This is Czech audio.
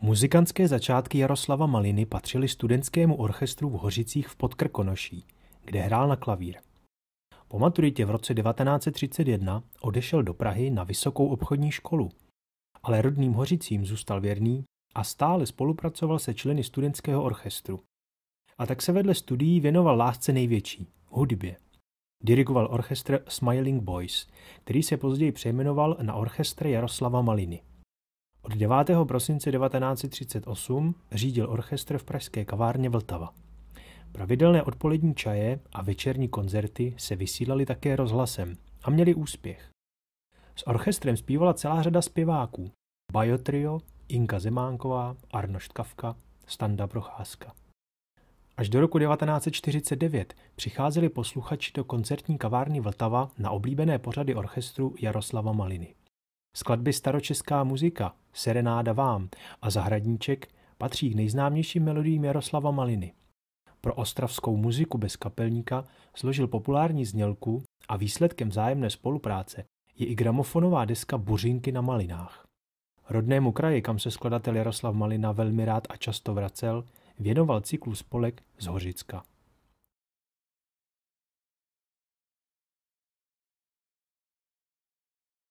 Muzikantské začátky Jaroslava Maliny patřily studentskému orchestru v Hořicích v Podkrkonoší, kde hrál na klavír. Po maturitě v roce 1931 odešel do Prahy na vysokou obchodní školu, ale rodným Hořicím zůstal věrný a stále spolupracoval se členy studentského orchestru. A tak se vedle studií věnoval lásce největší – hudbě. Dirigoval orchestr Smiling Boys, který se později přejmenoval na orchestr Jaroslava Maliny. Od 9. prosince 1938 řídil orchestr v pražské kavárně Vltava. Pravidelné odpolední čaje a večerní koncerty se vysílaly také rozhlasem a měli úspěch. S orchestrem zpívala celá řada zpěváků. Bajotrio, Inka Zemánková, Arnošt Kavka, Standa Procházka. Až do roku 1949 přicházeli posluchači do koncertní kavárny Vltava na oblíbené pořady orchestru Jaroslava Maliny. Skladby Staročeská muzika, Serenáda vám a Zahradníček patří k nejznámějším melodiím Jaroslava Maliny. Pro ostravskou muziku bez kapelníka složil populární znělku a výsledkem zájemné spolupráce je i gramofonová deska Buřinky na malinách. Rodnému kraji, kam se skladatel Jaroslav Malina velmi rád a často vracel, věnoval cyklu Spolek z Hořicka.